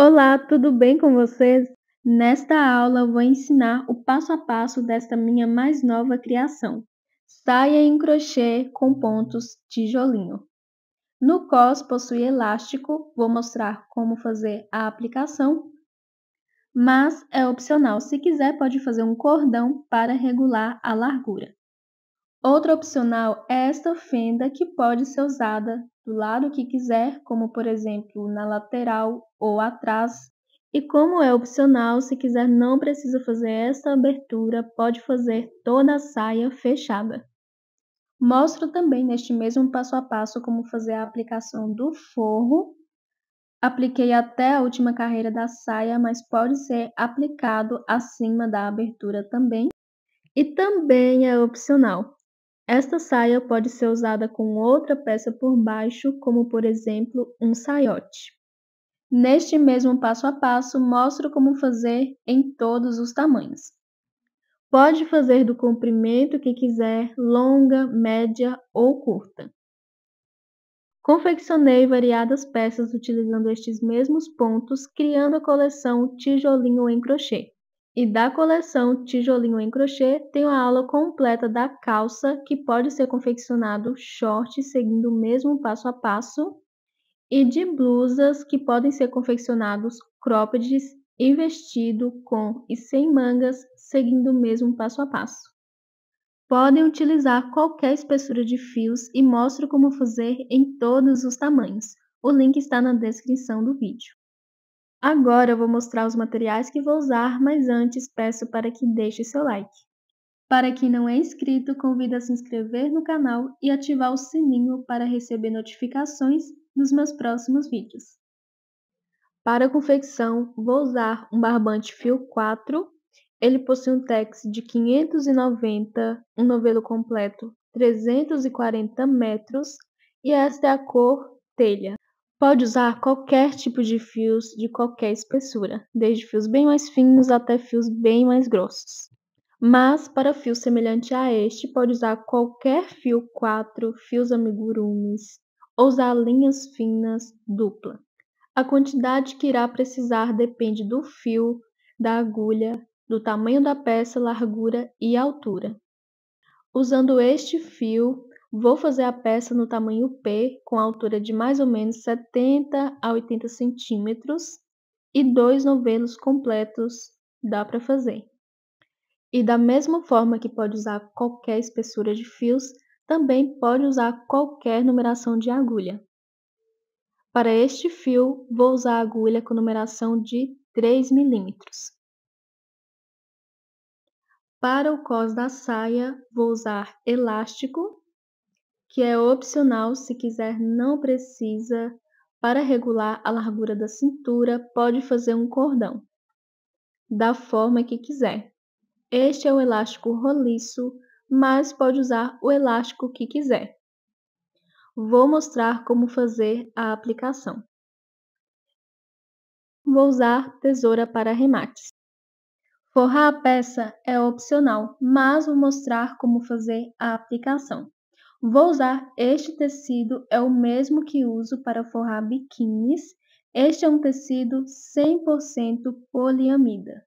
Olá, tudo bem com vocês? Nesta aula vou ensinar o passo a passo desta minha mais nova criação. Saia em crochê com pontos tijolinho. No cos possui elástico, vou mostrar como fazer a aplicação, mas é opcional. Se quiser pode fazer um cordão para regular a largura. Outra opcional é esta fenda que pode ser usada do lado que quiser, como por exemplo na lateral ou atrás. E como é opcional, se quiser não precisa fazer essa abertura, pode fazer toda a saia fechada. Mostro também neste mesmo passo a passo como fazer a aplicação do forro. Apliquei até a última carreira da saia, mas pode ser aplicado acima da abertura também. E também é opcional. Esta saia pode ser usada com outra peça por baixo, como por exemplo um saiote. Neste mesmo passo a passo, mostro como fazer em todos os tamanhos. Pode fazer do comprimento que quiser, longa, média ou curta. Confeccionei variadas peças utilizando estes mesmos pontos, criando a coleção Tijolinho em Crochê. E da coleção Tijolinho em Crochê, tem a aula completa da calça, que pode ser confeccionado short seguindo o mesmo passo a passo, e de blusas, que podem ser confeccionados cropped e vestido com e sem mangas, seguindo o mesmo passo a passo. Podem utilizar qualquer espessura de fios e mostro como fazer em todos os tamanhos. O link está na descrição do vídeo. Agora eu vou mostrar os materiais que vou usar, mas antes peço para que deixe seu like. Para quem não é inscrito, convido a se inscrever no canal e ativar o sininho para receber notificações dos meus próximos vídeos. Para a confecção, vou usar um barbante fio 4. Ele possui um tex de 590, um novelo completo 340 metros e esta é a cor telha. Pode usar qualquer tipo de fios de qualquer espessura, desde fios bem mais finos até fios bem mais grossos. Mas, para fio semelhante a este, pode usar qualquer fio 4, fios amigurumis, ou usar linhas finas dupla. A quantidade que irá precisar depende do fio, da agulha, do tamanho da peça, largura e altura. Usando este fio, Vou fazer a peça no tamanho P, com altura de mais ou menos 70 a 80 centímetros e dois novelos completos dá para fazer. E da mesma forma que pode usar qualquer espessura de fios, também pode usar qualquer numeração de agulha. Para este fio, vou usar a agulha com numeração de 3 milímetros. Para o cós da saia, vou usar elástico que é opcional se quiser, não precisa. Para regular a largura da cintura, pode fazer um cordão, da forma que quiser. Este é o elástico roliço, mas pode usar o elástico que quiser. Vou mostrar como fazer a aplicação. Vou usar tesoura para remates. Forrar a peça é opcional, mas vou mostrar como fazer a aplicação. Vou usar este tecido, é o mesmo que uso para forrar biquínis. Este é um tecido 100% poliamida.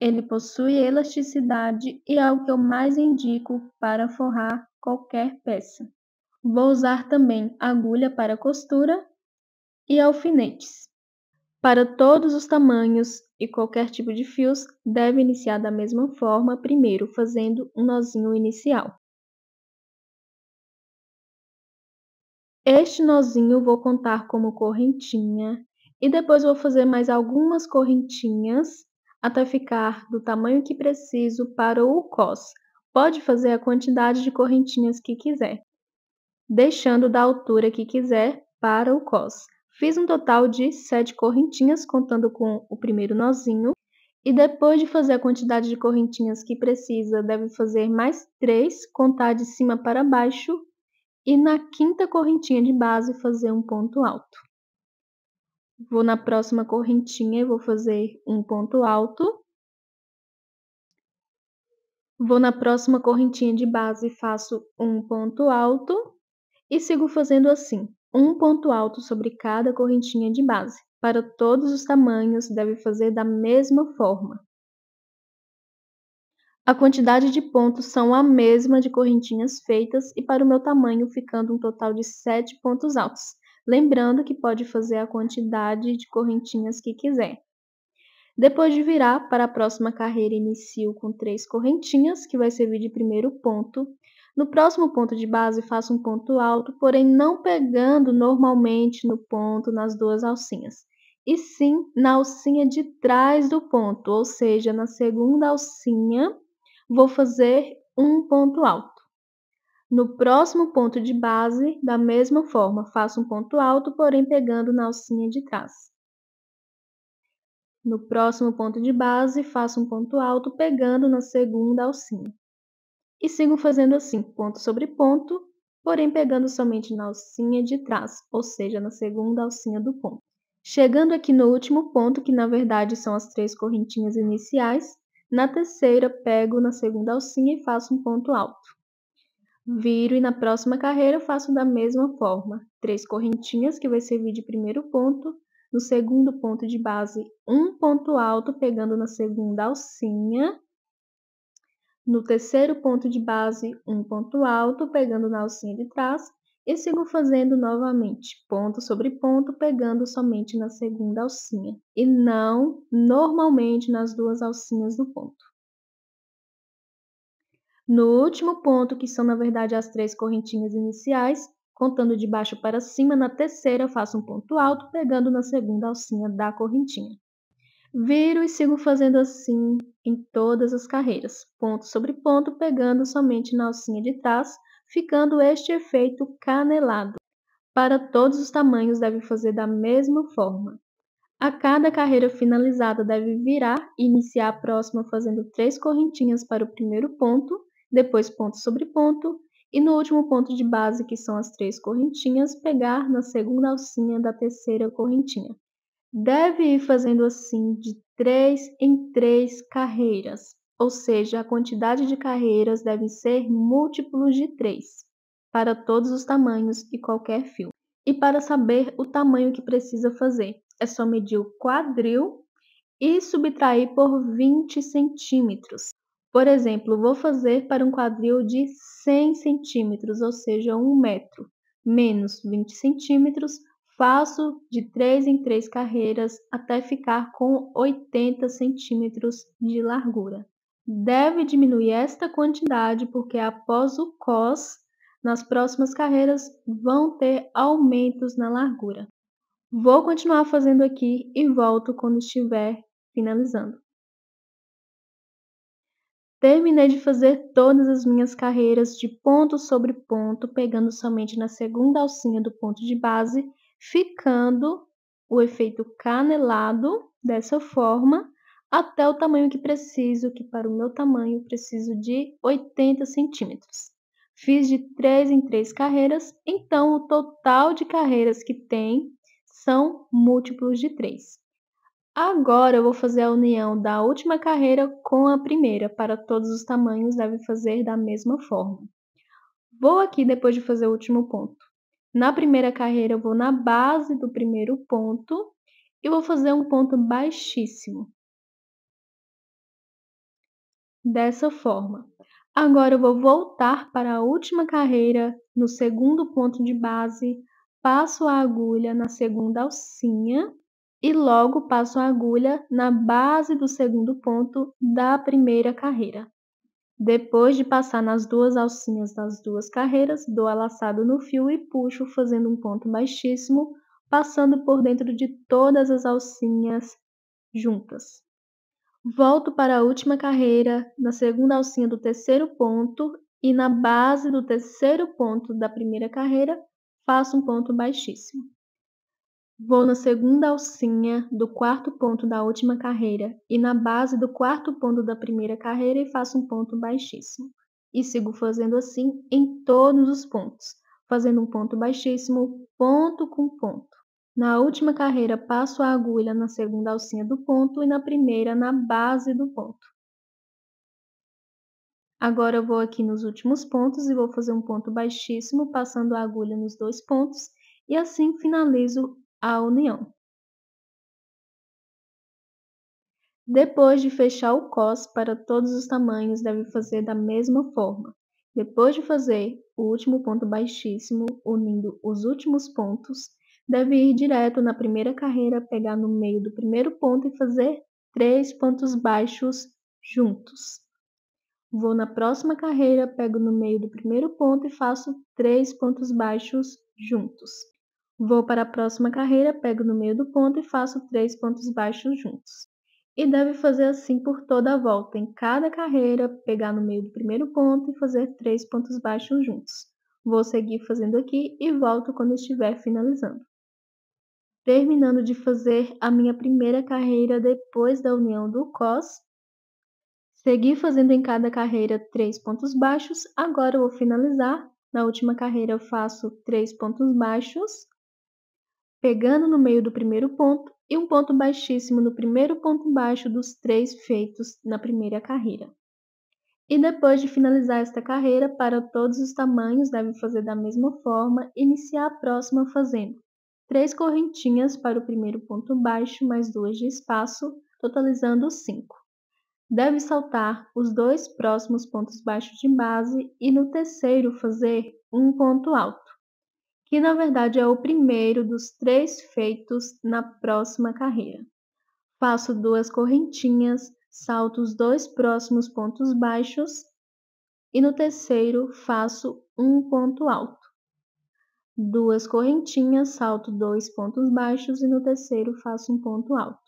Ele possui elasticidade e é o que eu mais indico para forrar qualquer peça. Vou usar também agulha para costura e alfinetes. Para todos os tamanhos e qualquer tipo de fios, deve iniciar da mesma forma, primeiro fazendo um nozinho inicial. Este nozinho vou contar como correntinha e depois vou fazer mais algumas correntinhas até ficar do tamanho que preciso para o cos. Pode fazer a quantidade de correntinhas que quiser, deixando da altura que quiser para o cos. Fiz um total de sete correntinhas, contando com o primeiro nozinho. E depois de fazer a quantidade de correntinhas que precisa, deve fazer mais três, contar de cima para baixo e na quinta correntinha de base fazer um ponto alto. Vou na próxima correntinha e vou fazer um ponto alto. Vou na próxima correntinha de base e faço um ponto alto e sigo fazendo assim, um ponto alto sobre cada correntinha de base. Para todos os tamanhos, deve fazer da mesma forma. A quantidade de pontos são a mesma de correntinhas feitas e para o meu tamanho ficando um total de 7 pontos altos. Lembrando que pode fazer a quantidade de correntinhas que quiser. Depois de virar para a próxima carreira, inicio com três correntinhas, que vai servir de primeiro ponto. No próximo ponto de base, faço um ponto alto, porém não pegando normalmente no ponto nas duas alcinhas, e sim na alcinha de trás do ponto, ou seja, na segunda alcinha vou fazer um ponto alto. No próximo ponto de base, da mesma forma, faço um ponto alto, porém pegando na alcinha de trás. No próximo ponto de base, faço um ponto alto, pegando na segunda alcinha. E sigo fazendo assim, ponto sobre ponto, porém pegando somente na alcinha de trás, ou seja, na segunda alcinha do ponto. Chegando aqui no último ponto, que na verdade são as três correntinhas iniciais, na terceira, pego na segunda alcinha e faço um ponto alto. Viro e na próxima carreira faço da mesma forma, três correntinhas que vai servir de primeiro ponto, no segundo ponto de base, um ponto alto pegando na segunda alcinha, no terceiro ponto de base, um ponto alto pegando na alcinha de trás e sigo fazendo novamente, ponto sobre ponto, pegando somente na segunda alcinha e não normalmente nas duas alcinhas do ponto. No último ponto, que são na verdade as três correntinhas iniciais, contando de baixo para cima, na terceira eu faço um ponto alto, pegando na segunda alcinha da correntinha. Viro e sigo fazendo assim em todas as carreiras, ponto sobre ponto, pegando somente na alcinha de trás ficando este efeito canelado. Para todos os tamanhos deve fazer da mesma forma. A cada carreira finalizada deve virar e iniciar a próxima fazendo três correntinhas para o primeiro ponto, depois ponto sobre ponto, e no último ponto de base, que são as três correntinhas, pegar na segunda alcinha da terceira correntinha. Deve ir fazendo assim de três em três carreiras ou seja, a quantidade de carreiras deve ser múltiplos de 3 para todos os tamanhos e qualquer fio. E para saber o tamanho que precisa fazer, é só medir o quadril e subtrair por 20 centímetros. Por exemplo, vou fazer para um quadril de 100 centímetros, ou seja, 1 metro, menos 20 centímetros, faço de 3 em 3 carreiras até ficar com 80 centímetros de largura deve diminuir esta quantidade, porque após o COS, nas próximas carreiras vão ter aumentos na largura. Vou continuar fazendo aqui e volto quando estiver finalizando. Terminei de fazer todas as minhas carreiras de ponto sobre ponto, pegando somente na segunda alcinha do ponto de base, ficando o efeito canelado dessa forma até o tamanho que preciso, que para o meu tamanho preciso de 80 centímetros. Fiz de 3 em 3 carreiras, então o total de carreiras que tem são múltiplos de 3. Agora eu vou fazer a união da última carreira com a primeira, para todos os tamanhos deve fazer da mesma forma. Vou aqui depois de fazer o último ponto. Na primeira carreira eu vou na base do primeiro ponto e vou fazer um ponto baixíssimo dessa forma. Agora eu vou voltar para a última carreira no segundo ponto de base, passo a agulha na segunda alcinha e logo passo a agulha na base do segundo ponto da primeira carreira. Depois de passar nas duas alcinhas das duas carreiras, dou a laçada no fio e puxo fazendo um ponto baixíssimo, passando por dentro de todas as alcinhas juntas. Volto para a última carreira, na segunda alcinha do terceiro ponto e na base do terceiro ponto da primeira carreira, faço um ponto baixíssimo. Vou na segunda alcinha do quarto ponto da última carreira e na base do quarto ponto da primeira carreira e faço um ponto baixíssimo. E sigo fazendo assim em todos os pontos, fazendo um ponto baixíssimo, ponto com ponto. Na última carreira, passo a agulha na segunda alcinha do ponto e na primeira na base do ponto. Agora eu vou aqui nos últimos pontos e vou fazer um ponto baixíssimo, passando a agulha nos dois pontos e assim finalizo a união. Depois de fechar o cos para todos os tamanhos, deve fazer da mesma forma. Depois de fazer o último ponto baixíssimo, unindo os últimos pontos, deve ir direto na primeira carreira, pegar no meio do primeiro ponto e fazer três pontos baixos juntos. Vou na próxima carreira, pego no meio do primeiro ponto e faço três pontos baixos juntos. Vou para a próxima carreira, pego no meio do ponto e faço três pontos baixos juntos. E deve fazer assim por toda a volta, em cada carreira, pegar no meio do primeiro ponto e fazer três pontos baixos juntos. Vou seguir fazendo aqui e volto quando estiver finalizando terminando de fazer a minha primeira carreira depois da união do COS. Segui fazendo em cada carreira três pontos baixos, agora eu vou finalizar. Na última carreira eu faço três pontos baixos, pegando no meio do primeiro ponto e um ponto baixíssimo no primeiro ponto baixo dos três feitos na primeira carreira. E depois de finalizar esta carreira, para todos os tamanhos, deve fazer da mesma forma, iniciar a próxima fazendo Três correntinhas para o primeiro ponto baixo, mais duas de espaço, totalizando cinco. Deve saltar os dois próximos pontos baixos de base e no terceiro fazer um ponto alto, que na verdade é o primeiro dos três feitos na próxima carreira. Faço duas correntinhas, salto os dois próximos pontos baixos e no terceiro faço um ponto alto duas correntinhas, salto dois pontos baixos e no terceiro faço um ponto alto.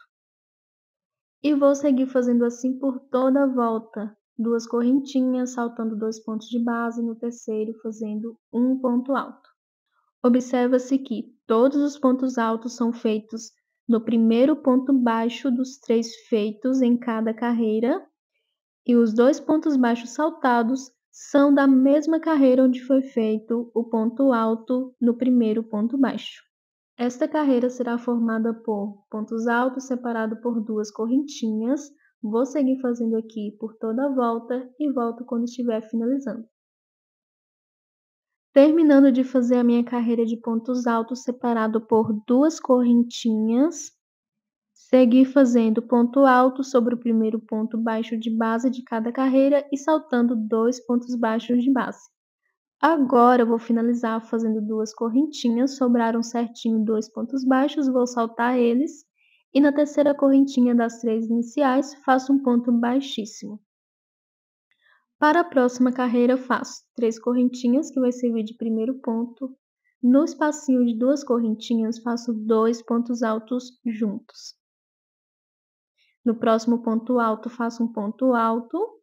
E vou seguir fazendo assim por toda a volta, duas correntinhas, saltando dois pontos de base, no terceiro fazendo um ponto alto. Observa-se que todos os pontos altos são feitos no primeiro ponto baixo dos três feitos em cada carreira, e os dois pontos baixos saltados são da mesma carreira onde foi feito o ponto alto no primeiro ponto baixo. Esta carreira será formada por pontos altos separados por duas correntinhas. Vou seguir fazendo aqui por toda a volta e volto quando estiver finalizando. Terminando de fazer a minha carreira de pontos altos separado por duas correntinhas, Seguir fazendo ponto alto sobre o primeiro ponto baixo de base de cada carreira e saltando dois pontos baixos de base. Agora vou finalizar fazendo duas correntinhas, sobraram certinho dois pontos baixos, vou saltar eles e na terceira correntinha das três iniciais faço um ponto baixíssimo. Para a próxima carreira faço três correntinhas que vai servir de primeiro ponto. No espacinho de duas correntinhas faço dois pontos altos juntos. No próximo ponto alto, faço um ponto alto.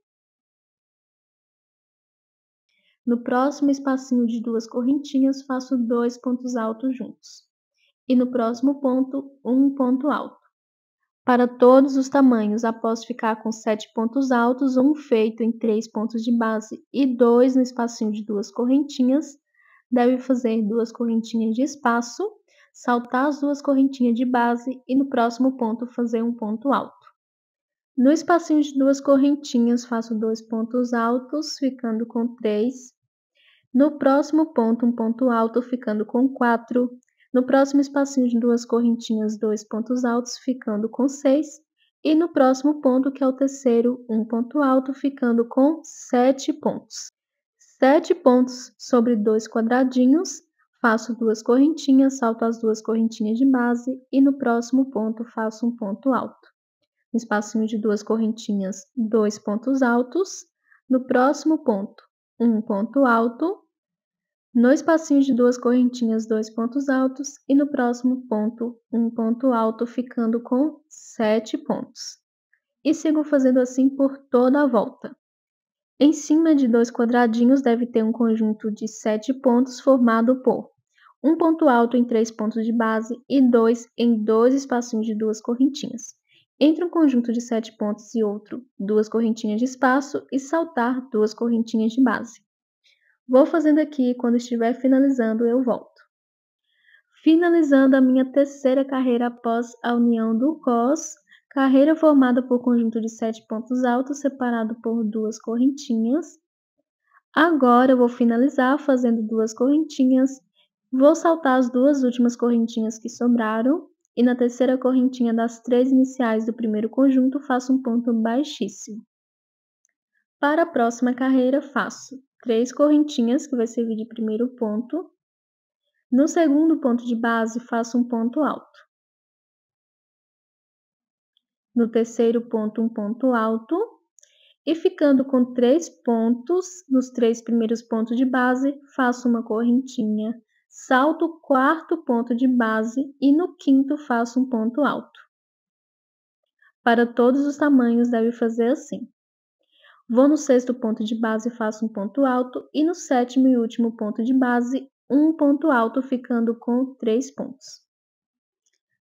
No próximo espacinho de duas correntinhas, faço dois pontos altos juntos. E no próximo ponto, um ponto alto. Para todos os tamanhos, após ficar com sete pontos altos, um feito em três pontos de base e dois no espacinho de duas correntinhas, deve fazer duas correntinhas de espaço, saltar as duas correntinhas de base e no próximo ponto fazer um ponto alto. No espacinho de duas correntinhas, faço dois pontos altos, ficando com três. No próximo ponto, um ponto alto, ficando com quatro. No próximo espacinho de duas correntinhas, dois pontos altos, ficando com seis. E no próximo ponto, que é o terceiro, um ponto alto, ficando com sete pontos. Sete pontos sobre dois quadradinhos, faço duas correntinhas, salto as duas correntinhas de base e no próximo ponto faço um ponto alto espacinho de duas correntinhas, dois pontos altos. No próximo ponto, um ponto alto. No espacinho de duas correntinhas, dois pontos altos. E no próximo ponto, um ponto alto, ficando com sete pontos. E sigo fazendo assim por toda a volta. Em cima de dois quadradinhos deve ter um conjunto de sete pontos formado por um ponto alto em três pontos de base e dois em dois espacinhos de duas correntinhas entre um conjunto de sete pontos e outro duas correntinhas de espaço e saltar duas correntinhas de base. Vou fazendo aqui, quando estiver finalizando, eu volto. Finalizando a minha terceira carreira após a união do cos, carreira formada por conjunto de sete pontos altos separado por duas correntinhas. Agora eu vou finalizar fazendo duas correntinhas, vou saltar as duas últimas correntinhas que sobraram e na terceira correntinha das três iniciais do primeiro conjunto faço um ponto baixíssimo. Para a próxima carreira, faço três correntinhas, que vai servir de primeiro ponto. No segundo ponto de base, faço um ponto alto. No terceiro ponto, um ponto alto. E ficando com três pontos, nos três primeiros pontos de base, faço uma correntinha salto o quarto ponto de base e no quinto faço um ponto alto. Para todos os tamanhos, deve fazer assim. Vou no sexto ponto de base e faço um ponto alto, e no sétimo e último ponto de base, um ponto alto, ficando com três pontos.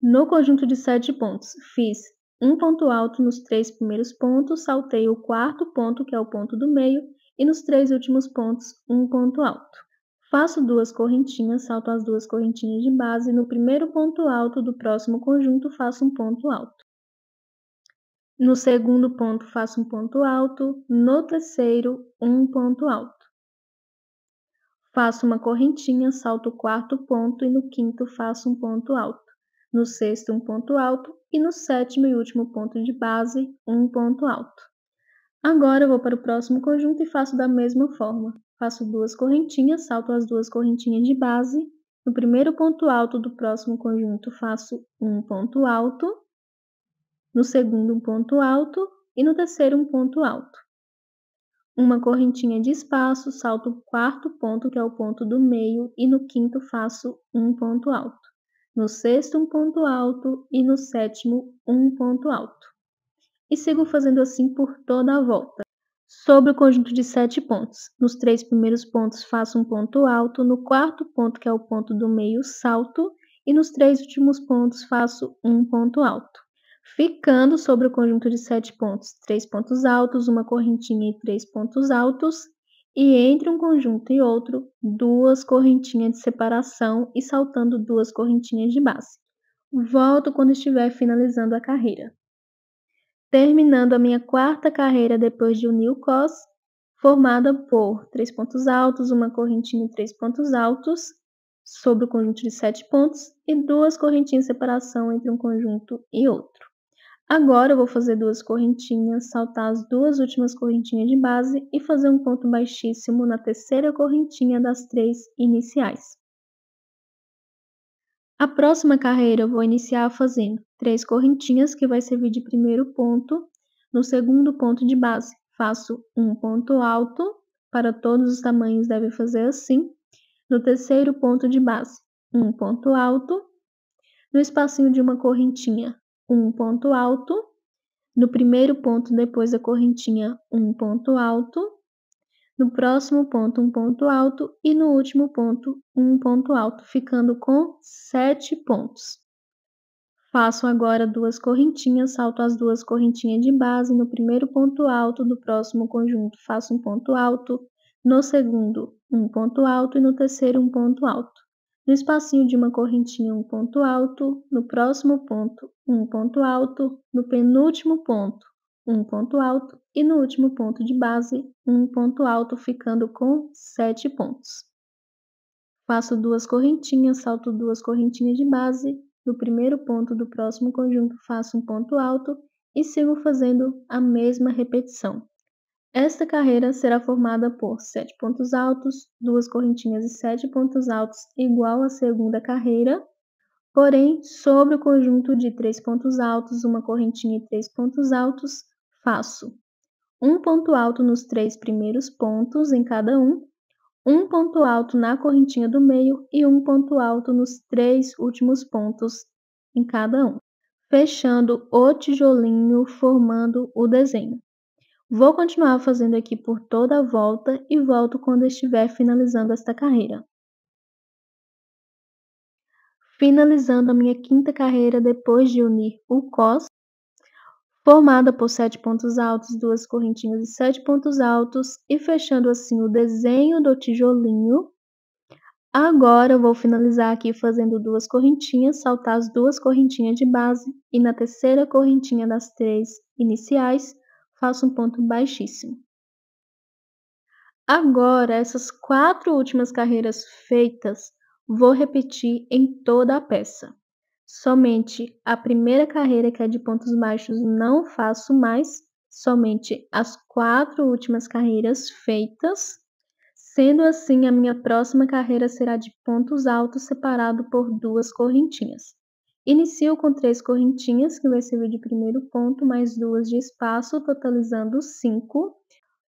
No conjunto de sete pontos, fiz um ponto alto nos três primeiros pontos, saltei o quarto ponto, que é o ponto do meio, e nos três últimos pontos, um ponto alto. Faço duas correntinhas, salto as duas correntinhas de base, no primeiro ponto alto do próximo conjunto faço um ponto alto. No segundo ponto faço um ponto alto, no terceiro um ponto alto. Faço uma correntinha, salto o quarto ponto e no quinto faço um ponto alto. No sexto um ponto alto e no sétimo e último ponto de base um ponto alto. Agora vou para o próximo conjunto e faço da mesma forma. Faço duas correntinhas, salto as duas correntinhas de base. No primeiro ponto alto do próximo conjunto, faço um ponto alto. No segundo, um ponto alto. E no terceiro, um ponto alto. Uma correntinha de espaço, salto o quarto ponto, que é o ponto do meio. E no quinto, faço um ponto alto. No sexto, um ponto alto. E no sétimo, um ponto alto. E sigo fazendo assim por toda a volta sobre o conjunto de sete pontos. Nos três primeiros pontos, faço um ponto alto, no quarto ponto, que é o ponto do meio, salto, e nos três últimos pontos, faço um ponto alto. Ficando sobre o conjunto de sete pontos, três pontos altos, uma correntinha e três pontos altos, e entre um conjunto e outro, duas correntinhas de separação e saltando duas correntinhas de base. Volto quando estiver finalizando a carreira terminando a minha quarta carreira depois de unir o COS, formada por três pontos altos, uma correntinha e três pontos altos, sobre o conjunto de sete pontos, e duas correntinhas de separação entre um conjunto e outro. Agora eu vou fazer duas correntinhas, saltar as duas últimas correntinhas de base e fazer um ponto baixíssimo na terceira correntinha das três iniciais. A próxima carreira eu vou iniciar fazendo três correntinhas, que vai servir de primeiro ponto. No segundo ponto de base, faço um ponto alto, para todos os tamanhos deve fazer assim. No terceiro ponto de base, um ponto alto. No espacinho de uma correntinha, um ponto alto. No primeiro ponto depois da correntinha, um ponto alto. No próximo ponto, um ponto alto. E no último ponto, um ponto alto, ficando com sete pontos. Faço agora duas correntinhas, salto as duas correntinhas de base no primeiro ponto alto do próximo conjunto, faço um ponto alto, no segundo um ponto alto e no terceiro um ponto alto. No espacinho de uma correntinha um ponto alto, no próximo ponto um ponto alto, no penúltimo ponto um ponto alto e no último ponto de base um ponto alto, ficando com sete pontos. Faço duas correntinhas, salto duas correntinhas de base, do primeiro ponto do próximo conjunto faço um ponto alto e sigo fazendo a mesma repetição. Esta carreira será formada por 7 pontos altos, duas correntinhas e 7 pontos altos igual à segunda carreira, porém, sobre o conjunto de 3 pontos altos, uma correntinha e 3 pontos altos, faço um ponto alto nos três primeiros pontos em cada um um ponto alto na correntinha do meio e um ponto alto nos três últimos pontos em cada um, fechando o tijolinho formando o desenho. Vou continuar fazendo aqui por toda a volta e volto quando estiver finalizando esta carreira. Finalizando a minha quinta carreira depois de unir o cos formada por sete pontos altos, duas correntinhas e sete pontos altos, e fechando assim o desenho do tijolinho. Agora, eu vou finalizar aqui fazendo duas correntinhas, saltar as duas correntinhas de base, e na terceira correntinha das três iniciais, faço um ponto baixíssimo. Agora, essas quatro últimas carreiras feitas, vou repetir em toda a peça. Somente a primeira carreira, que é de pontos baixos, não faço mais. Somente as quatro últimas carreiras feitas. Sendo assim, a minha próxima carreira será de pontos altos, separado por duas correntinhas. Inicio com três correntinhas, que vai servir de primeiro ponto, mais duas de espaço, totalizando cinco.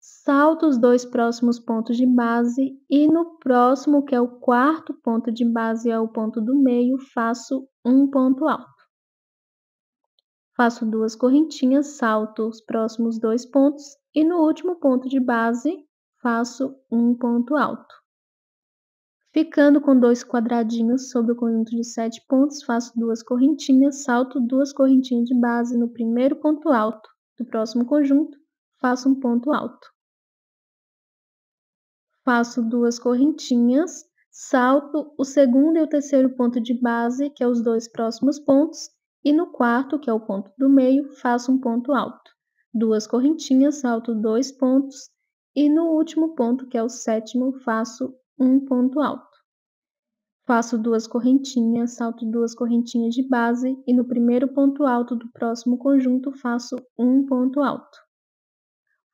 Salto os dois próximos pontos de base e no próximo, que é o quarto ponto de base, é o ponto do meio, faço um ponto alto. Faço duas correntinhas, salto os próximos dois pontos e no último ponto de base, faço um ponto alto. Ficando com dois quadradinhos sobre o conjunto de sete pontos, faço duas correntinhas, salto duas correntinhas de base no primeiro ponto alto do próximo conjunto, faço um ponto alto faço duas correntinhas, salto o segundo e o terceiro ponto de base, que é os dois próximos pontos, e no quarto, que é o ponto do meio, faço um ponto alto. Duas correntinhas, salto dois pontos, e no último ponto, que é o sétimo, faço um ponto alto. Faço duas correntinhas, salto duas correntinhas de base, e no primeiro ponto alto do próximo conjunto, faço um ponto alto.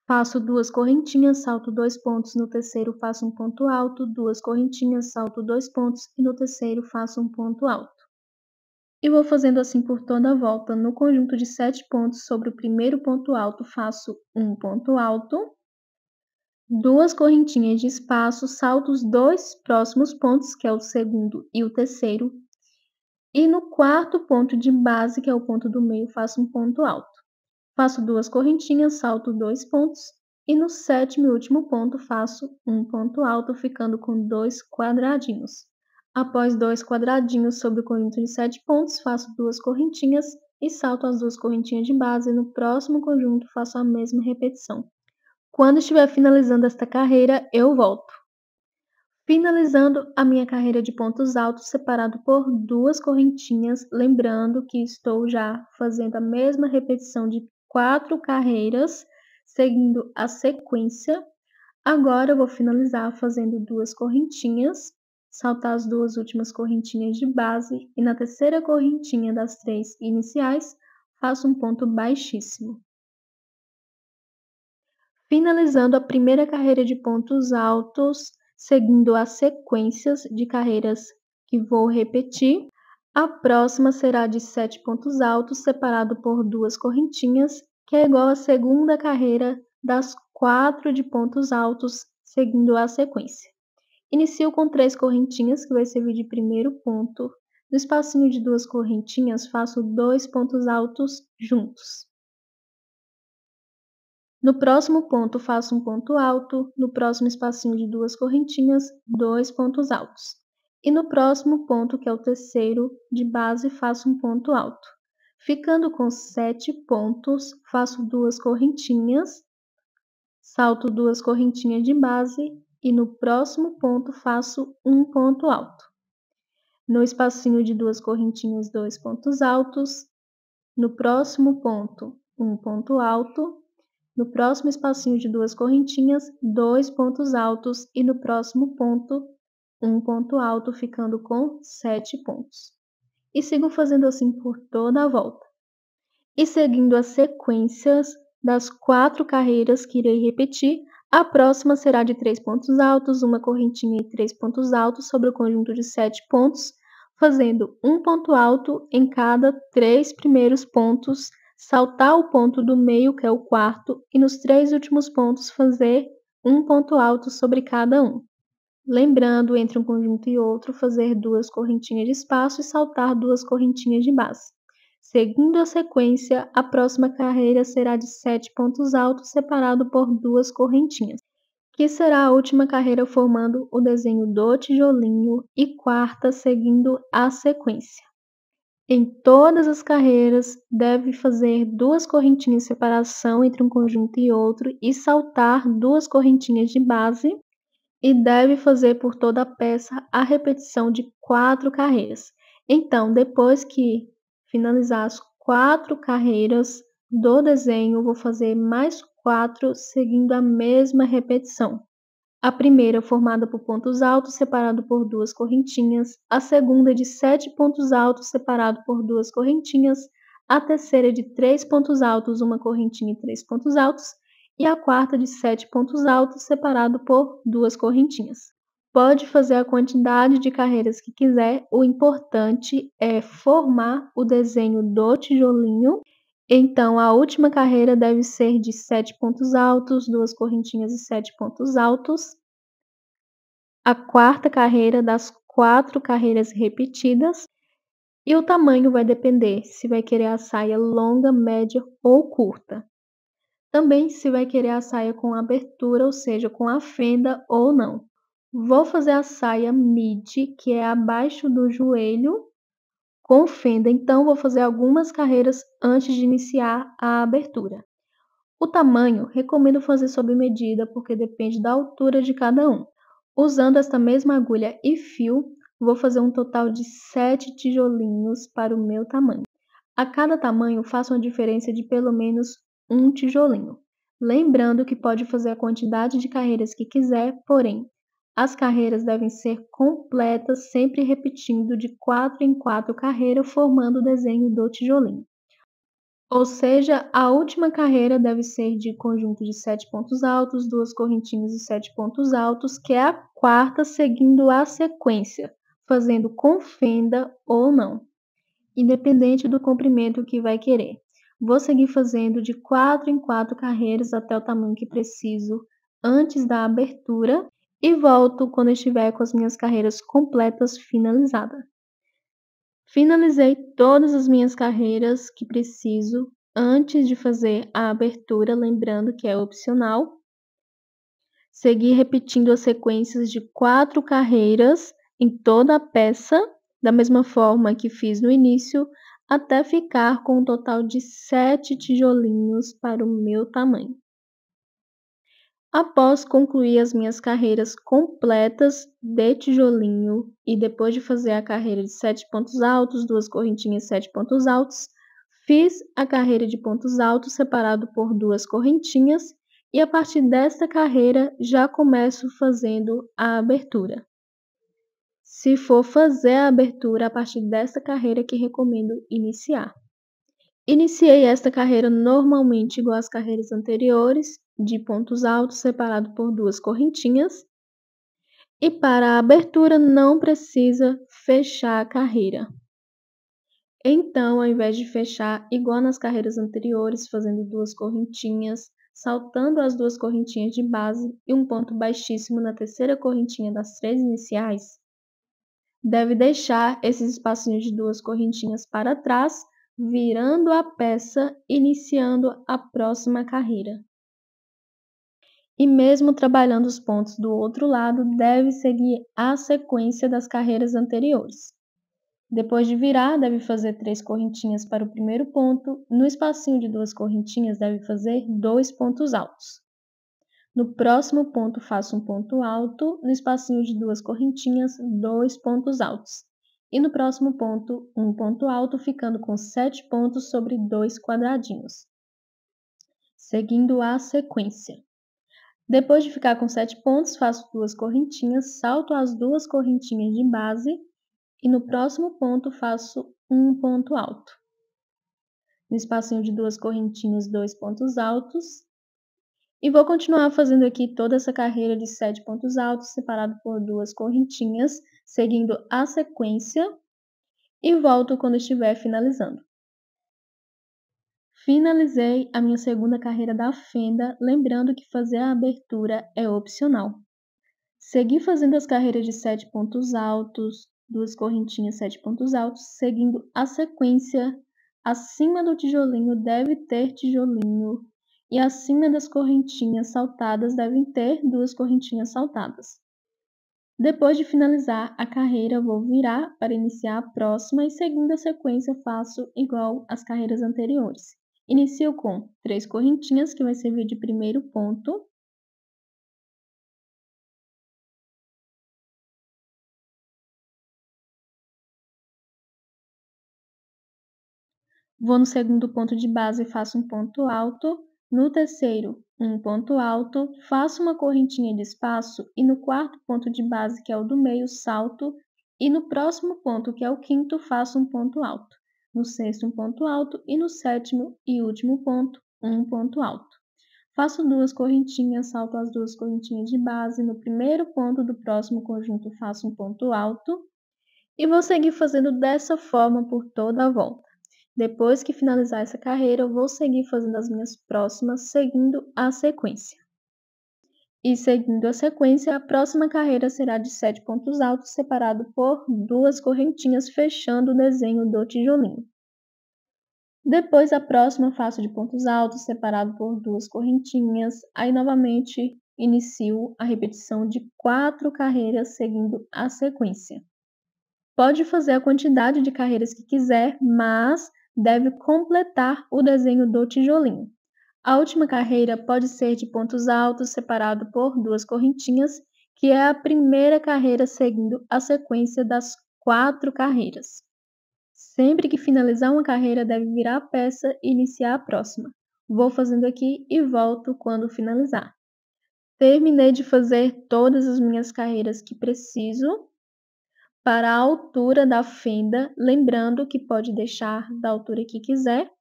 Faço duas correntinhas, salto dois pontos, no terceiro faço um ponto alto, duas correntinhas, salto dois pontos e no terceiro faço um ponto alto. E vou fazendo assim por toda a volta. No conjunto de sete pontos sobre o primeiro ponto alto, faço um ponto alto, duas correntinhas de espaço, salto os dois próximos pontos, que é o segundo e o terceiro, e no quarto ponto de base, que é o ponto do meio, faço um ponto alto. Faço duas correntinhas, salto dois pontos e no sétimo e último ponto faço um ponto alto, ficando com dois quadradinhos. Após dois quadradinhos sobre o conjunto de sete pontos, faço duas correntinhas e salto as duas correntinhas de base. No próximo conjunto faço a mesma repetição. Quando estiver finalizando esta carreira, eu volto. Finalizando a minha carreira de pontos altos, separado por duas correntinhas, lembrando que estou já fazendo a mesma repetição de quatro carreiras seguindo a sequência. Agora eu vou finalizar fazendo duas correntinhas, saltar as duas últimas correntinhas de base e na terceira correntinha das três iniciais faço um ponto baixíssimo. Finalizando a primeira carreira de pontos altos, seguindo as sequências de carreiras que vou repetir, a próxima será de sete pontos altos, separado por duas correntinhas, que é igual à segunda carreira das quatro de pontos altos, seguindo a sequência. Inicio com três correntinhas, que vai servir de primeiro ponto. No espacinho de duas correntinhas, faço dois pontos altos juntos. No próximo ponto, faço um ponto alto. No próximo espacinho de duas correntinhas, dois pontos altos. E no próximo ponto, que é o terceiro de base, faço um ponto alto. Ficando com sete pontos, faço duas correntinhas, salto duas correntinhas de base e no próximo ponto faço um ponto alto. No espacinho de duas correntinhas, dois pontos altos. No próximo ponto, um ponto alto. No próximo espacinho de duas correntinhas, dois pontos altos. E no próximo ponto, um ponto alto, ficando com 7 pontos. E sigo fazendo assim por toda a volta. E seguindo as sequências das quatro carreiras que irei repetir, a próxima será de 3 pontos altos, uma correntinha e 3 pontos altos sobre o conjunto de 7 pontos, fazendo um ponto alto em cada três primeiros pontos, saltar o ponto do meio, que é o quarto, e nos três últimos pontos fazer um ponto alto sobre cada um. Lembrando, entre um conjunto e outro, fazer duas correntinhas de espaço e saltar duas correntinhas de base. Seguindo a sequência, a próxima carreira será de sete pontos altos separado por duas correntinhas, que será a última carreira formando o desenho do tijolinho e quarta seguindo a sequência. Em todas as carreiras, deve fazer duas correntinhas de separação entre um conjunto e outro e saltar duas correntinhas de base e deve fazer por toda a peça a repetição de quatro carreiras. Então, depois que finalizar as quatro carreiras do desenho, vou fazer mais quatro seguindo a mesma repetição. A primeira é formada por pontos altos separado por duas correntinhas, a segunda é de sete pontos altos separado por duas correntinhas, a terceira é de três pontos altos, uma correntinha e três pontos altos, e a quarta de sete pontos altos separado por duas correntinhas. Pode fazer a quantidade de carreiras que quiser, o importante é formar o desenho do tijolinho. Então, a última carreira deve ser de sete pontos altos, duas correntinhas e sete pontos altos. A quarta carreira das quatro carreiras repetidas. E o tamanho vai depender se vai querer a saia longa, média ou curta. Também se vai querer a saia com abertura, ou seja, com a fenda ou não. Vou fazer a saia midi, que é abaixo do joelho, com fenda. Então, vou fazer algumas carreiras antes de iniciar a abertura. O tamanho, recomendo fazer sob medida, porque depende da altura de cada um. Usando esta mesma agulha e fio, vou fazer um total de 7 tijolinhos para o meu tamanho. A cada tamanho, faço uma diferença de pelo menos um tijolinho. Lembrando que pode fazer a quantidade de carreiras que quiser, porém, as carreiras devem ser completas, sempre repetindo de quatro em quatro carreiras, formando o desenho do tijolinho. Ou seja, a última carreira deve ser de conjunto de sete pontos altos, duas correntinhas e sete pontos altos, que é a quarta, seguindo a sequência, fazendo com fenda ou não, independente do comprimento que vai querer. Vou seguir fazendo de quatro em quatro carreiras até o tamanho que preciso antes da abertura e volto quando estiver com as minhas carreiras completas finalizadas. Finalizei todas as minhas carreiras que preciso antes de fazer a abertura, lembrando que é opcional. Segui repetindo as sequências de quatro carreiras em toda a peça, da mesma forma que fiz no início, até ficar com um total de sete tijolinhos para o meu tamanho. Após concluir as minhas carreiras completas de tijolinho e depois de fazer a carreira de sete pontos altos, duas correntinhas sete pontos altos, fiz a carreira de pontos altos separado por duas correntinhas e a partir desta carreira já começo fazendo a abertura se for fazer a abertura a partir dessa carreira que recomendo iniciar. Iniciei esta carreira normalmente igual às carreiras anteriores, de pontos altos separado por duas correntinhas. E para a abertura não precisa fechar a carreira. Então, ao invés de fechar igual nas carreiras anteriores, fazendo duas correntinhas, saltando as duas correntinhas de base e um ponto baixíssimo na terceira correntinha das três iniciais, Deve deixar esses espacinhos de duas correntinhas para trás, virando a peça, iniciando a próxima carreira. E mesmo trabalhando os pontos do outro lado, deve seguir a sequência das carreiras anteriores. Depois de virar, deve fazer três correntinhas para o primeiro ponto. No espacinho de duas correntinhas, deve fazer dois pontos altos. No próximo ponto, faço um ponto alto, no espacinho de duas correntinhas, dois pontos altos. E no próximo ponto, um ponto alto, ficando com sete pontos sobre dois quadradinhos. Seguindo a sequência. Depois de ficar com sete pontos, faço duas correntinhas, salto as duas correntinhas de base e no próximo ponto faço um ponto alto. No espacinho de duas correntinhas, dois pontos altos e vou continuar fazendo aqui toda essa carreira de sete pontos altos, separado por duas correntinhas, seguindo a sequência, e volto quando estiver finalizando. Finalizei a minha segunda carreira da fenda, lembrando que fazer a abertura é opcional. Segui fazendo as carreiras de sete pontos altos, duas correntinhas sete pontos altos, seguindo a sequência. Acima do tijolinho deve ter tijolinho e acima das correntinhas saltadas devem ter duas correntinhas saltadas. Depois de finalizar a carreira, vou virar para iniciar a próxima e seguindo a sequência faço igual às carreiras anteriores. Inicio com três correntinhas, que vai servir de primeiro ponto. Vou no segundo ponto de base e faço um ponto alto. No terceiro, um ponto alto, faço uma correntinha de espaço e no quarto ponto de base, que é o do meio, salto e no próximo ponto, que é o quinto, faço um ponto alto. No sexto, um ponto alto e no sétimo e último ponto, um ponto alto. Faço duas correntinhas, salto as duas correntinhas de base, no primeiro ponto do próximo conjunto faço um ponto alto e vou seguir fazendo dessa forma por toda a volta. Depois que finalizar essa carreira, eu vou seguir fazendo as minhas próximas seguindo a sequência. E seguindo a sequência, a próxima carreira será de sete pontos altos, separado por duas correntinhas, fechando o desenho do tijolinho. Depois, a próxima faço de pontos altos, separado por duas correntinhas. Aí, novamente, inicio a repetição de quatro carreiras seguindo a sequência. Pode fazer a quantidade de carreiras que quiser, mas deve completar o desenho do tijolinho. A última carreira pode ser de pontos altos separado por duas correntinhas, que é a primeira carreira seguindo a sequência das quatro carreiras. Sempre que finalizar uma carreira, deve virar a peça e iniciar a próxima. Vou fazendo aqui e volto quando finalizar. Terminei de fazer todas as minhas carreiras que preciso para a altura da fenda, lembrando que pode deixar da altura que quiser.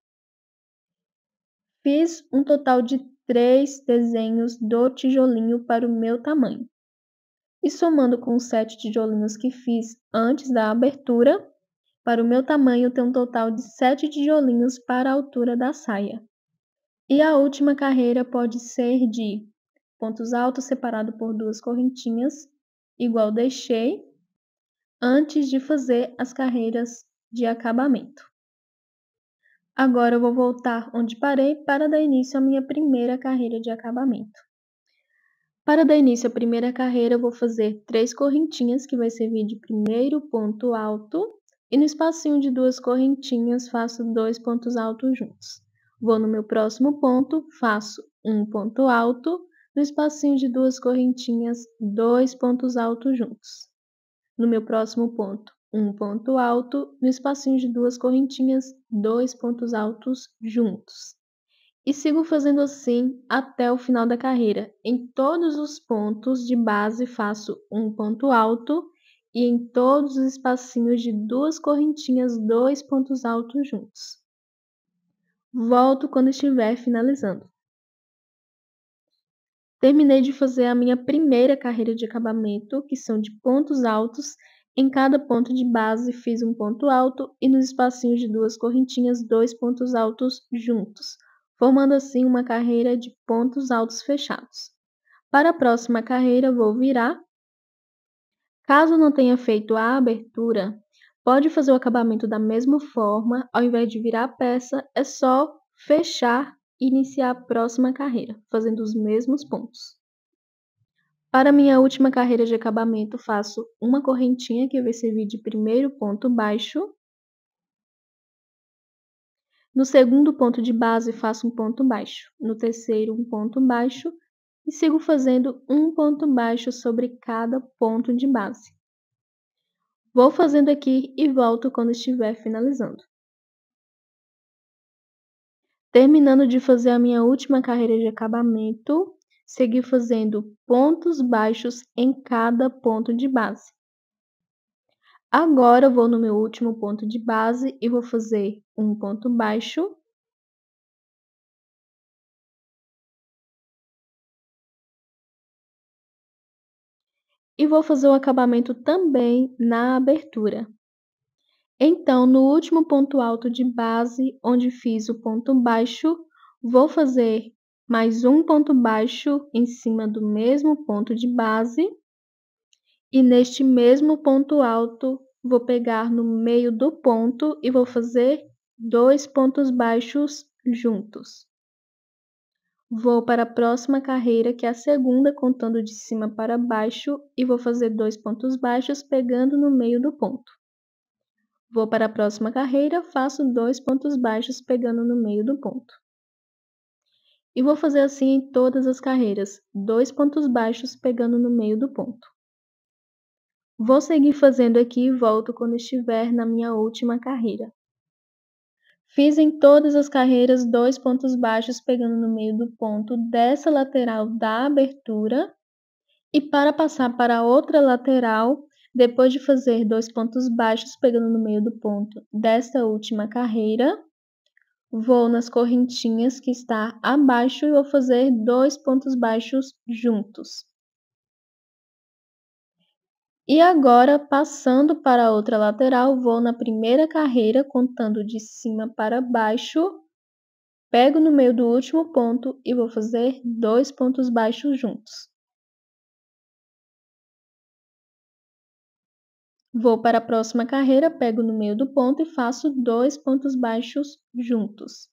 Fiz um total de três desenhos do tijolinho para o meu tamanho. E somando com os sete tijolinhos que fiz antes da abertura, para o meu tamanho tem um total de sete tijolinhos para a altura da saia. E a última carreira pode ser de pontos altos separado por duas correntinhas, igual deixei, antes de fazer as carreiras de acabamento. Agora eu vou voltar onde parei para dar início à minha primeira carreira de acabamento. Para dar início à primeira carreira, eu vou fazer três correntinhas, que vai servir de primeiro ponto alto, e no espacinho de duas correntinhas, faço dois pontos altos juntos. Vou no meu próximo ponto, faço um ponto alto, no espacinho de duas correntinhas, dois pontos altos juntos. No meu próximo ponto, um ponto alto no espacinho de duas correntinhas, dois pontos altos juntos. E sigo fazendo assim até o final da carreira. Em todos os pontos de base faço um ponto alto e em todos os espacinhos de duas correntinhas, dois pontos altos juntos. Volto quando estiver finalizando. Terminei de fazer a minha primeira carreira de acabamento, que são de pontos altos. Em cada ponto de base fiz um ponto alto e nos espacinhos de duas correntinhas, dois pontos altos juntos, formando assim uma carreira de pontos altos fechados. Para a próxima carreira, vou virar. Caso não tenha feito a abertura, pode fazer o acabamento da mesma forma, ao invés de virar a peça, é só fechar iniciar a próxima carreira, fazendo os mesmos pontos. Para minha última carreira de acabamento, faço uma correntinha que vai servir de primeiro ponto baixo. No segundo ponto de base, faço um ponto baixo. No terceiro, um ponto baixo. E sigo fazendo um ponto baixo sobre cada ponto de base. Vou fazendo aqui e volto quando estiver finalizando. Terminando de fazer a minha última carreira de acabamento, segui fazendo pontos baixos em cada ponto de base. Agora vou no meu último ponto de base e vou fazer um ponto baixo. E vou fazer o acabamento também na abertura. Então, no último ponto alto de base, onde fiz o ponto baixo, vou fazer mais um ponto baixo em cima do mesmo ponto de base. E neste mesmo ponto alto, vou pegar no meio do ponto e vou fazer dois pontos baixos juntos. Vou para a próxima carreira, que é a segunda, contando de cima para baixo, e vou fazer dois pontos baixos pegando no meio do ponto. Vou para a próxima carreira, faço dois pontos baixos pegando no meio do ponto. E vou fazer assim em todas as carreiras, dois pontos baixos pegando no meio do ponto. Vou seguir fazendo aqui e volto quando estiver na minha última carreira. Fiz em todas as carreiras dois pontos baixos pegando no meio do ponto dessa lateral da abertura e para passar para outra lateral depois de fazer dois pontos baixos pegando no meio do ponto desta última carreira, vou nas correntinhas que está abaixo e vou fazer dois pontos baixos juntos. E agora, passando para a outra lateral, vou na primeira carreira, contando de cima para baixo, pego no meio do último ponto e vou fazer dois pontos baixos juntos. Vou para a próxima carreira, pego no meio do ponto e faço dois pontos baixos juntos.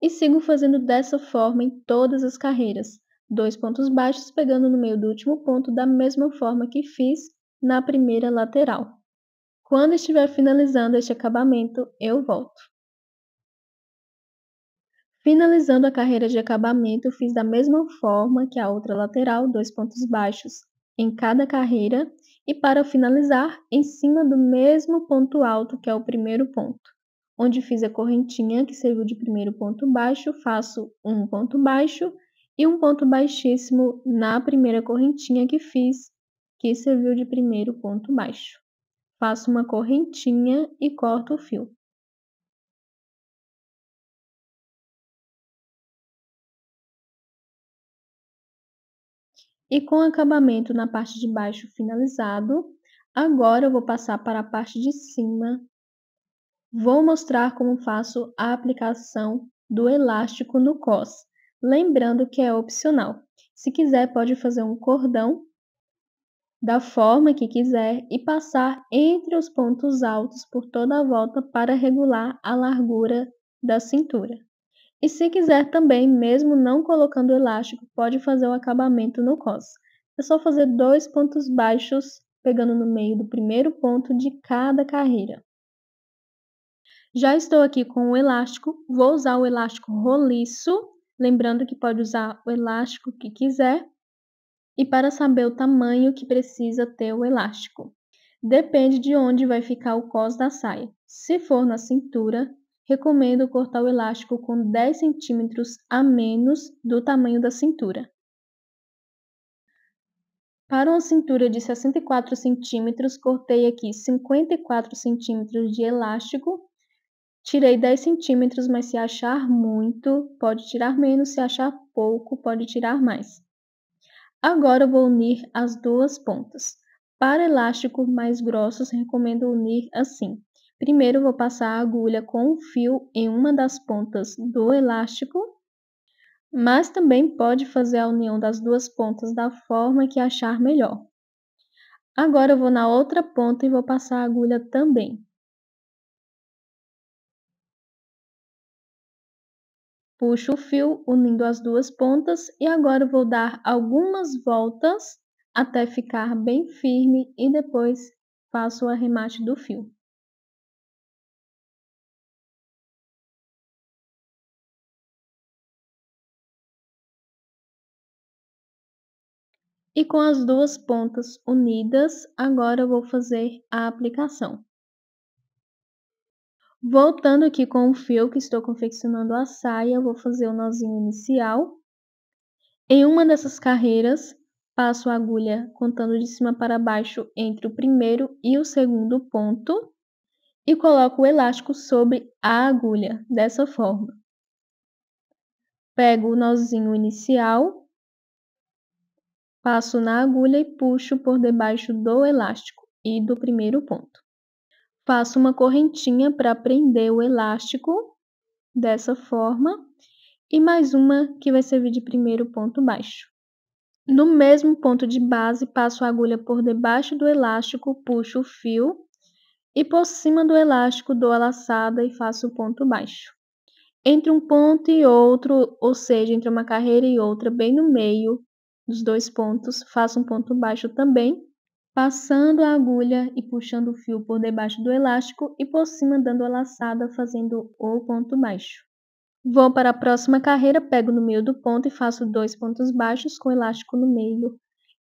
E sigo fazendo dessa forma em todas as carreiras, dois pontos baixos pegando no meio do último ponto da mesma forma que fiz na primeira lateral. Quando estiver finalizando este acabamento, eu volto. Finalizando a carreira de acabamento, fiz da mesma forma que a outra lateral, dois pontos baixos em cada carreira e para finalizar, em cima do mesmo ponto alto que é o primeiro ponto, onde fiz a correntinha que serviu de primeiro ponto baixo, faço um ponto baixo e um ponto baixíssimo na primeira correntinha que fiz, que serviu de primeiro ponto baixo. Faço uma correntinha e corto o fio. E com o acabamento na parte de baixo finalizado, agora eu vou passar para a parte de cima. Vou mostrar como faço a aplicação do elástico no cos. Lembrando que é opcional. Se quiser, pode fazer um cordão da forma que quiser e passar entre os pontos altos por toda a volta para regular a largura da cintura. E se quiser também, mesmo não colocando elástico, pode fazer o acabamento no cos. É só fazer dois pontos baixos, pegando no meio do primeiro ponto de cada carreira. Já estou aqui com o elástico, vou usar o elástico roliço, lembrando que pode usar o elástico que quiser, e para saber o tamanho que precisa ter o elástico. Depende de onde vai ficar o cos da saia. Se for na cintura, recomendo cortar o elástico com 10 centímetros a menos do tamanho da cintura. Para uma cintura de 64 centímetros, cortei aqui 54 centímetros de elástico, tirei 10 centímetros, mas se achar muito, pode tirar menos, se achar pouco, pode tirar mais. Agora vou unir as duas pontas. Para elásticos mais grossos, recomendo unir assim. Primeiro, vou passar a agulha com o fio em uma das pontas do elástico, mas também pode fazer a união das duas pontas da forma que achar melhor. Agora, eu vou na outra ponta e vou passar a agulha também. Puxo o fio, unindo as duas pontas, e agora vou dar algumas voltas até ficar bem firme e depois faço o arremate do fio. E com as duas pontas unidas, agora vou fazer a aplicação. Voltando aqui com o fio que estou confeccionando a saia, vou fazer o nozinho inicial. Em uma dessas carreiras, passo a agulha contando de cima para baixo entre o primeiro e o segundo ponto e coloco o elástico sobre a agulha, dessa forma. Pego o nozinho inicial Passo na agulha e puxo por debaixo do elástico e do primeiro ponto. Faço uma correntinha para prender o elástico dessa forma e mais uma que vai servir de primeiro ponto baixo. No mesmo ponto de base, passo a agulha por debaixo do elástico, puxo o fio e por cima do elástico dou a laçada e faço o ponto baixo. Entre um ponto e outro, ou seja, entre uma carreira e outra, bem no meio, dos dois pontos, faça um ponto baixo também, passando a agulha e puxando o fio por debaixo do elástico e por cima dando a laçada, fazendo o ponto baixo. Vou para a próxima carreira, pego no meio do ponto e faço dois pontos baixos com o elástico no meio.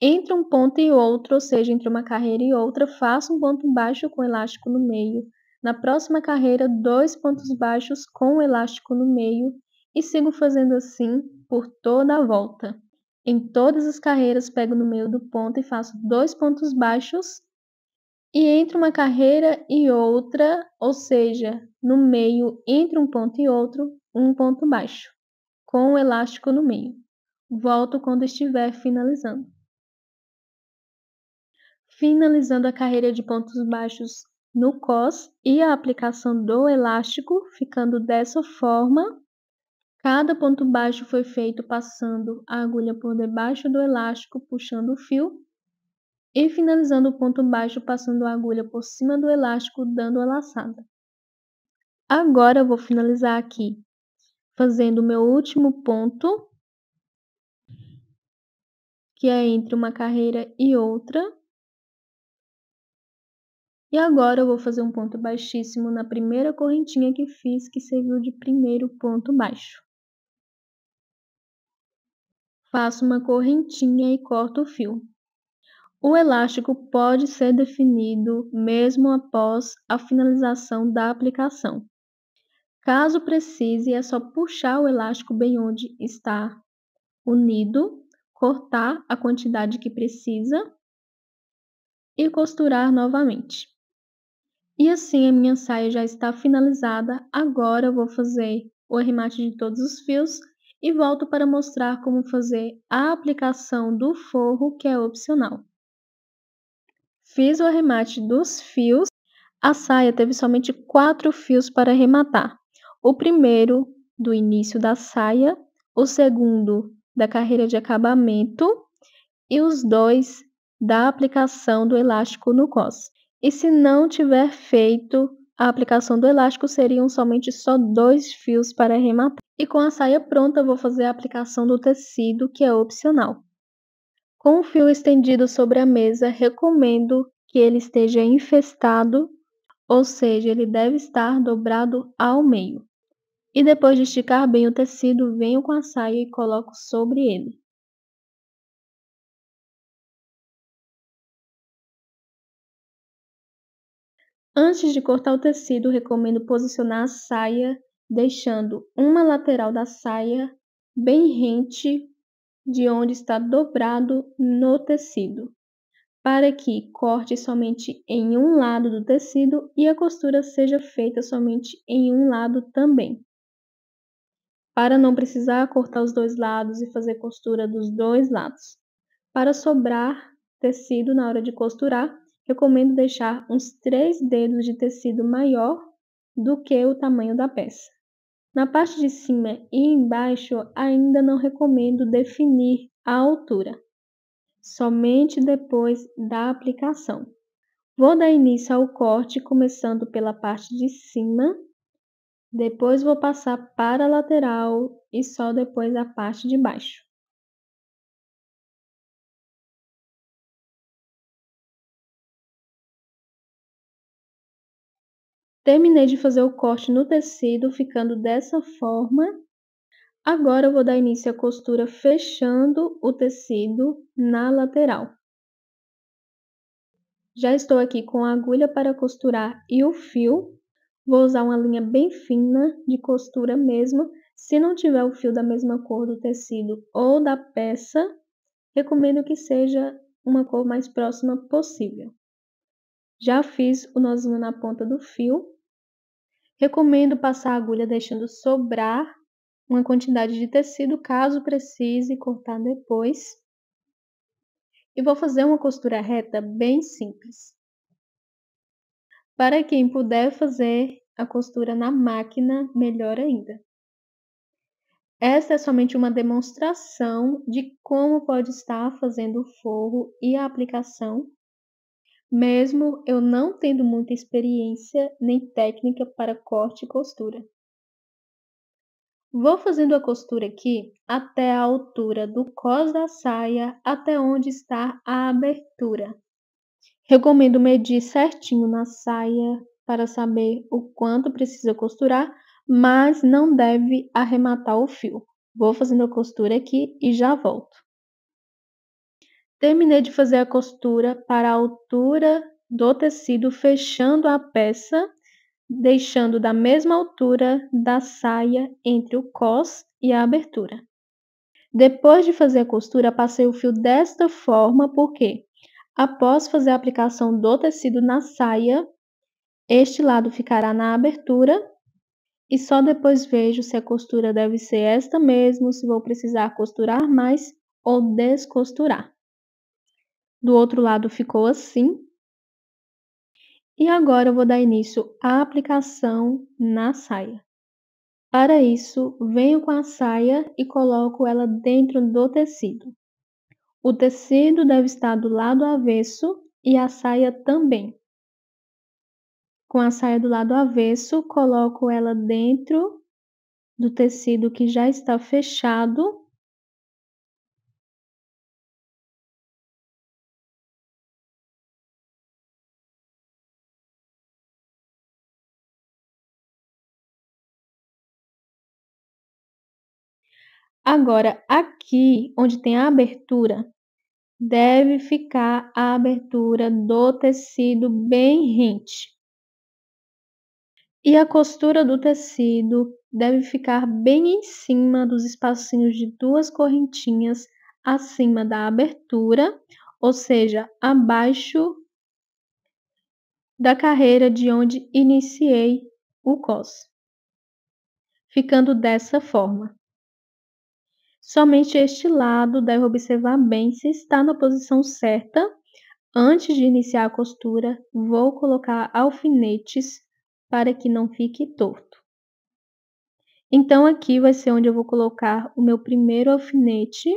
Entre um ponto e outro, ou seja, entre uma carreira e outra, faço um ponto baixo com o elástico no meio. Na próxima carreira, dois pontos baixos com o elástico no meio e sigo fazendo assim por toda a volta. Em todas as carreiras, pego no meio do ponto e faço dois pontos baixos. E entre uma carreira e outra, ou seja, no meio entre um ponto e outro, um ponto baixo, com o um elástico no meio. Volto quando estiver finalizando. Finalizando a carreira de pontos baixos no cos e a aplicação do elástico, ficando dessa forma Cada ponto baixo foi feito passando a agulha por debaixo do elástico, puxando o fio, e finalizando o ponto baixo passando a agulha por cima do elástico, dando a laçada. Agora eu vou finalizar aqui, fazendo o meu último ponto, que é entre uma carreira e outra. E agora eu vou fazer um ponto baixíssimo na primeira correntinha que fiz, que serviu de primeiro ponto baixo faço uma correntinha e corto o fio. O elástico pode ser definido mesmo após a finalização da aplicação. Caso precise, é só puxar o elástico bem onde está unido, cortar a quantidade que precisa e costurar novamente. E assim a minha saia já está finalizada. Agora eu vou fazer o arremate de todos os fios e volto para mostrar como fazer a aplicação do forro, que é opcional. Fiz o arremate dos fios, a saia teve somente quatro fios para arrematar. O primeiro do início da saia, o segundo da carreira de acabamento e os dois da aplicação do elástico no cos. E se não tiver feito a aplicação do elástico seriam somente só dois fios para arrematar. E com a saia pronta, vou fazer a aplicação do tecido, que é opcional. Com o fio estendido sobre a mesa, recomendo que ele esteja infestado, ou seja, ele deve estar dobrado ao meio. E depois de esticar bem o tecido, venho com a saia e coloco sobre ele. Antes de cortar o tecido, recomendo posicionar a saia, deixando uma lateral da saia bem rente de onde está dobrado no tecido, para que corte somente em um lado do tecido e a costura seja feita somente em um lado também. Para não precisar cortar os dois lados e fazer costura dos dois lados. Para sobrar tecido na hora de costurar, recomendo deixar uns três dedos de tecido maior do que o tamanho da peça. Na parte de cima e embaixo, ainda não recomendo definir a altura, somente depois da aplicação. Vou dar início ao corte começando pela parte de cima, depois vou passar para a lateral e só depois a parte de baixo. Terminei de fazer o corte no tecido, ficando dessa forma. Agora, eu vou dar início à costura fechando o tecido na lateral. Já estou aqui com a agulha para costurar e o fio. Vou usar uma linha bem fina de costura mesmo. Se não tiver o fio da mesma cor do tecido ou da peça, recomendo que seja uma cor mais próxima possível. Já fiz o nozinho na ponta do fio. Recomendo passar a agulha deixando sobrar uma quantidade de tecido, caso precise cortar depois. E vou fazer uma costura reta bem simples. Para quem puder fazer a costura na máquina, melhor ainda. Esta é somente uma demonstração de como pode estar fazendo o forro e a aplicação mesmo eu não tendo muita experiência nem técnica para corte e costura. Vou fazendo a costura aqui até a altura do cós da saia, até onde está a abertura. Recomendo medir certinho na saia para saber o quanto precisa costurar, mas não deve arrematar o fio. Vou fazendo a costura aqui e já volto. Terminei de fazer a costura para a altura do tecido, fechando a peça, deixando da mesma altura da saia entre o cos e a abertura. Depois de fazer a costura, passei o fio desta forma, porque após fazer a aplicação do tecido na saia, este lado ficará na abertura e só depois vejo se a costura deve ser esta mesmo, se vou precisar costurar mais ou descosturar do outro lado ficou assim. E agora eu vou dar início à aplicação na saia. Para isso, venho com a saia e coloco ela dentro do tecido. O tecido deve estar do lado avesso e a saia também. Com a saia do lado avesso, coloco ela dentro do tecido que já está fechado Agora, aqui onde tem a abertura, deve ficar a abertura do tecido bem rente. E a costura do tecido deve ficar bem em cima dos espacinhos de duas correntinhas acima da abertura, ou seja, abaixo da carreira de onde iniciei o cos. Ficando dessa forma. Somente este lado deve observar bem se está na posição certa. Antes de iniciar a costura, vou colocar alfinetes para que não fique torto. Então, aqui vai ser onde eu vou colocar o meu primeiro alfinete.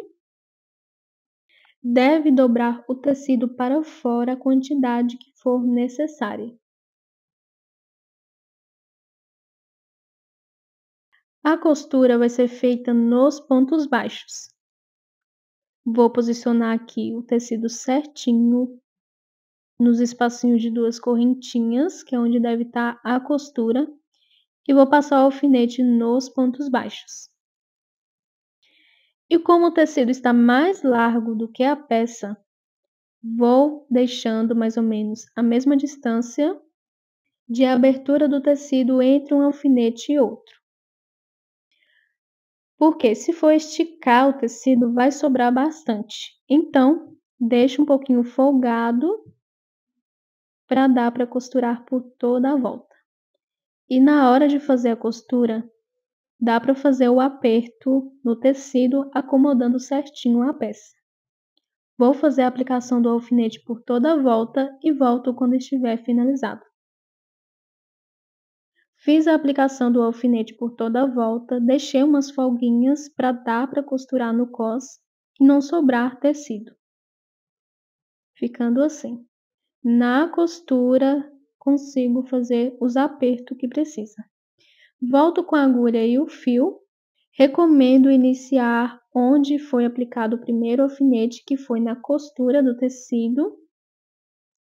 Deve dobrar o tecido para fora a quantidade que for necessária. A costura vai ser feita nos pontos baixos. Vou posicionar aqui o tecido certinho nos espacinhos de duas correntinhas, que é onde deve estar tá a costura, e vou passar o alfinete nos pontos baixos. E como o tecido está mais largo do que a peça, vou deixando mais ou menos a mesma distância de abertura do tecido entre um alfinete e outro porque se for esticar o tecido, vai sobrar bastante. Então, deixa um pouquinho folgado para dar para costurar por toda a volta. E na hora de fazer a costura, dá para fazer o aperto no tecido, acomodando certinho a peça. Vou fazer a aplicação do alfinete por toda a volta e volto quando estiver finalizado. Fiz a aplicação do alfinete por toda a volta, deixei umas folguinhas para dar para costurar no cos e não sobrar tecido. Ficando assim. Na costura, consigo fazer os apertos que precisa. Volto com a agulha e o fio. Recomendo iniciar onde foi aplicado o primeiro alfinete, que foi na costura do tecido,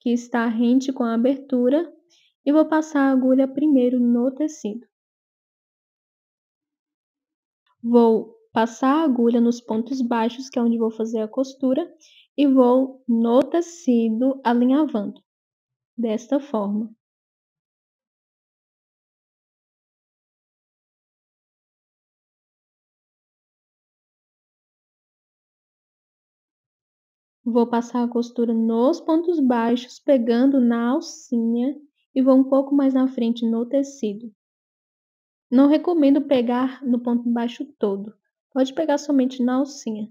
que está rente com a abertura, e vou passar a agulha primeiro no tecido. Vou passar a agulha nos pontos baixos, que é onde vou fazer a costura, e vou no tecido alinhavando, desta forma. Vou passar a costura nos pontos baixos, pegando na alcinha e vou um pouco mais na frente no tecido. Não recomendo pegar no ponto baixo todo, pode pegar somente na alcinha.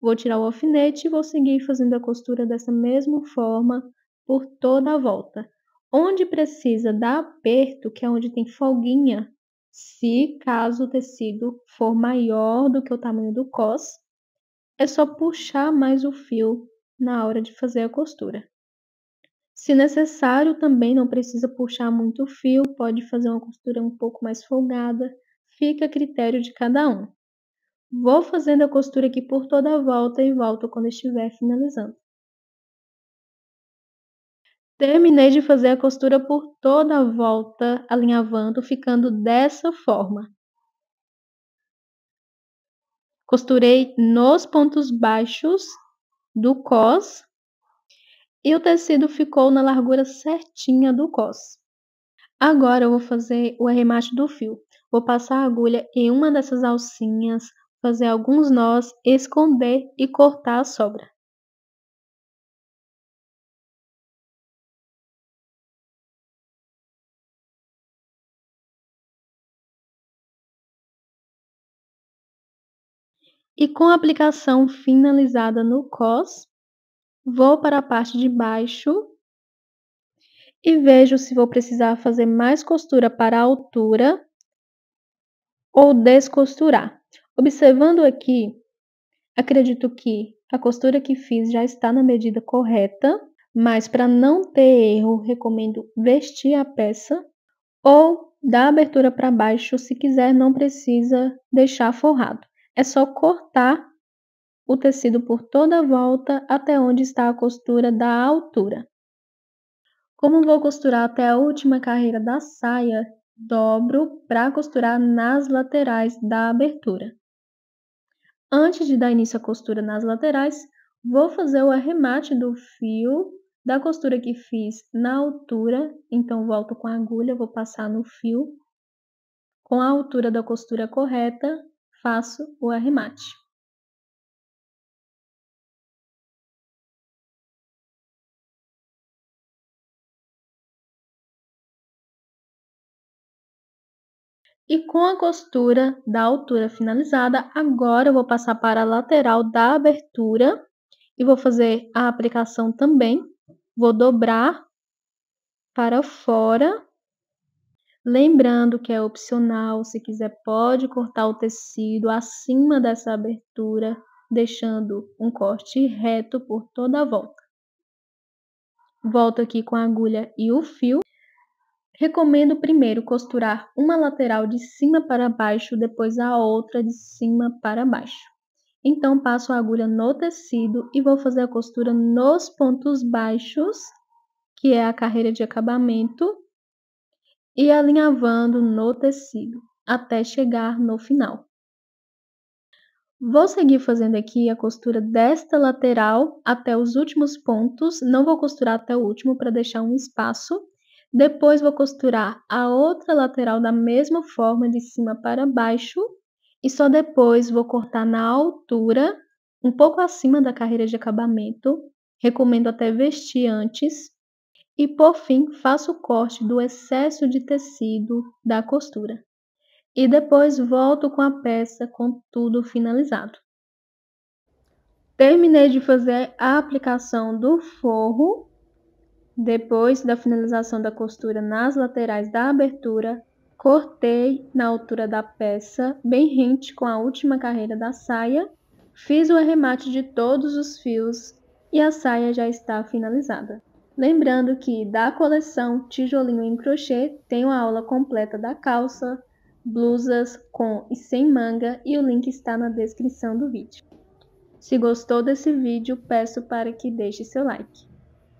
Vou tirar o alfinete e vou seguir fazendo a costura dessa mesma forma por toda a volta. Onde precisa dar aperto, que é onde tem folguinha, se caso o tecido for maior do que o tamanho do cos, é só puxar mais o fio na hora de fazer a costura. Se necessário, também não precisa puxar muito o fio, pode fazer uma costura um pouco mais folgada, fica a critério de cada um. Vou fazendo a costura aqui por toda a volta e volto quando estiver finalizando. Terminei de fazer a costura por toda a volta, alinhavando, ficando dessa forma. Costurei nos pontos baixos do cos e o tecido ficou na largura certinha do cos. Agora eu vou fazer o arremate do fio. Vou passar a agulha em uma dessas alcinhas, fazer alguns nós, esconder e cortar a sobra. E com a aplicação finalizada no cos, Vou para a parte de baixo e vejo se vou precisar fazer mais costura para a altura ou descosturar. Observando aqui, acredito que a costura que fiz já está na medida correta, mas para não ter erro, recomendo vestir a peça ou dar abertura para baixo, se quiser, não precisa deixar forrado. É só cortar o tecido por toda a volta até onde está a costura da altura. Como vou costurar até a última carreira da saia, dobro para costurar nas laterais da abertura. Antes de dar início à costura nas laterais, vou fazer o arremate do fio da costura que fiz na altura, então volto com a agulha, vou passar no fio. Com a altura da costura correta, faço o arremate. E com a costura da altura finalizada, agora eu vou passar para a lateral da abertura e vou fazer a aplicação também. Vou dobrar para fora. Lembrando que é opcional, se quiser pode cortar o tecido acima dessa abertura, deixando um corte reto por toda a volta. Volto aqui com a agulha e o fio. Recomendo primeiro costurar uma lateral de cima para baixo, depois a outra de cima para baixo. Então, passo a agulha no tecido e vou fazer a costura nos pontos baixos, que é a carreira de acabamento, e alinhavando no tecido até chegar no final. Vou seguir fazendo aqui a costura desta lateral até os últimos pontos, não vou costurar até o último para deixar um espaço depois vou costurar a outra lateral da mesma forma, de cima para baixo, e só depois vou cortar na altura, um pouco acima da carreira de acabamento. Recomendo até vestir antes. E por fim, faço o corte do excesso de tecido da costura. E depois volto com a peça com tudo finalizado. Terminei de fazer a aplicação do forro depois da finalização da costura nas laterais da abertura, cortei na altura da peça, bem rente com a última carreira da saia, fiz o arremate de todos os fios e a saia já está finalizada. Lembrando que da coleção Tijolinho em Crochê tem uma aula completa da calça, blusas com e sem manga e o link está na descrição do vídeo. Se gostou desse vídeo, peço para que deixe seu like.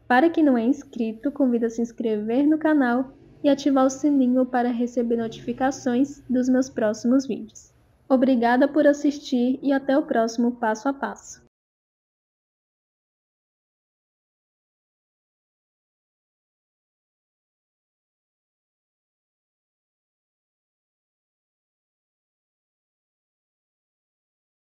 Para quem não é inscrito, convido a se inscrever no canal e ativar o sininho para receber notificações dos meus próximos vídeos. Obrigada por assistir e até o próximo passo a passo.